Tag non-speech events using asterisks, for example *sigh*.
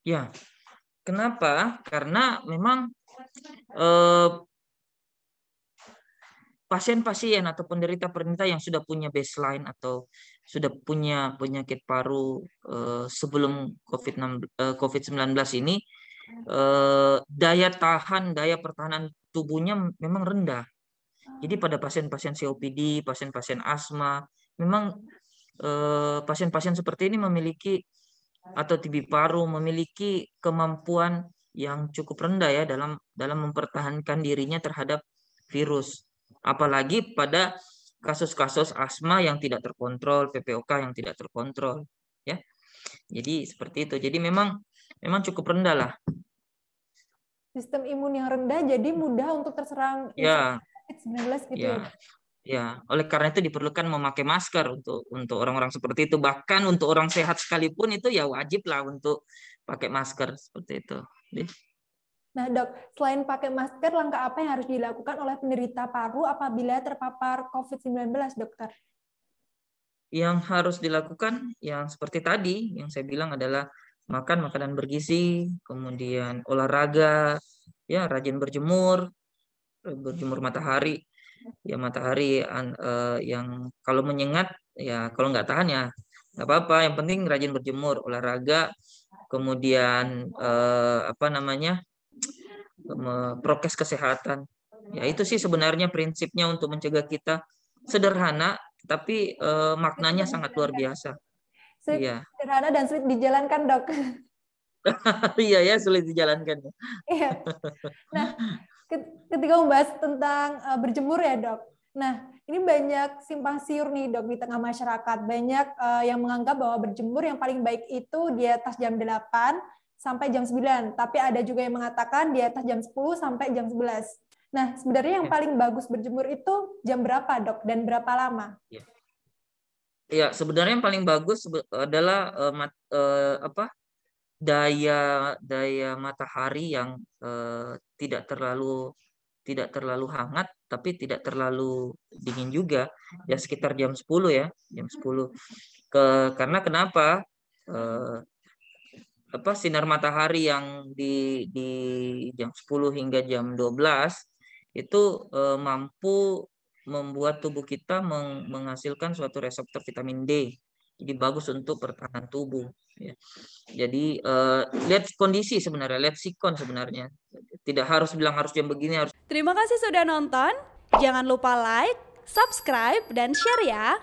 Ya, kenapa? Karena memang pasien eh, pasien-pasien atau penderita-penderita yang sudah punya baseline atau sudah punya penyakit paru eh, sebelum COVID-19 eh, COVID ini eh, daya tahan, daya pertahanan tubuhnya memang rendah. Jadi pada pasien-pasien COPD, pasien-pasien asma, memang eh, pasien-pasien seperti ini memiliki atau TB paru memiliki kemampuan yang cukup rendah ya dalam dalam mempertahankan dirinya terhadap virus. Apalagi pada kasus-kasus asma yang tidak terkontrol, PPOK yang tidak terkontrol, ya. Jadi seperti itu. Jadi memang memang cukup rendah lah. Sistem imun yang rendah jadi mudah untuk terserang ya. 19 gitu. Ya. ya. Ya, oleh karena itu diperlukan memakai masker untuk untuk orang-orang seperti itu. Bahkan untuk orang sehat sekalipun itu ya wajib lah untuk pakai masker seperti itu. Nah dok, selain pakai masker, langkah apa yang harus dilakukan oleh penderita paru apabila terpapar COVID-19 dokter? Yang harus dilakukan yang seperti tadi, yang saya bilang adalah makan makanan bergizi, kemudian olahraga, ya rajin berjemur, berjemur matahari, ya matahari an, uh, yang kalau menyengat ya kalau nggak tahan ya nggak apa-apa yang penting rajin berjemur olahraga kemudian uh, apa namanya prokes kesehatan ya itu sih sebenarnya prinsipnya untuk mencegah kita sederhana tapi uh, maknanya sangat luar biasa sulit ya. sederhana dan sulit dijalankan dok *laughs* iya ya sulit dijalankan ya iya. *laughs* nah ketika membahas tentang uh, berjemur ya dok. Nah ini banyak simpang siur nih dok di tengah masyarakat. Banyak uh, yang menganggap bahwa berjemur yang paling baik itu di atas jam 8 sampai jam 9. Tapi ada juga yang mengatakan di atas jam 10 sampai jam 11. Nah sebenarnya yang iya. paling bagus berjemur itu jam berapa dok dan berapa lama? Ya, ya sebenarnya yang paling bagus adalah uh, mat, uh, apa daya daya matahari yang uh, tidak terlalu tidak terlalu hangat tapi tidak terlalu dingin juga ya sekitar jam 10 ya jam 10 ke karena kenapa eh, apa sinar matahari yang di di jam 10 hingga jam 12 itu eh, mampu membuat tubuh kita meng, menghasilkan suatu reseptor vitamin D jadi bagus untuk pertahanan tubuh. Ya. Jadi uh, lihat kondisi sebenarnya, lihat sikon sebenarnya. Tidak harus bilang harus jam begini. Harus... Terima kasih sudah nonton. Jangan lupa like, subscribe, dan share ya.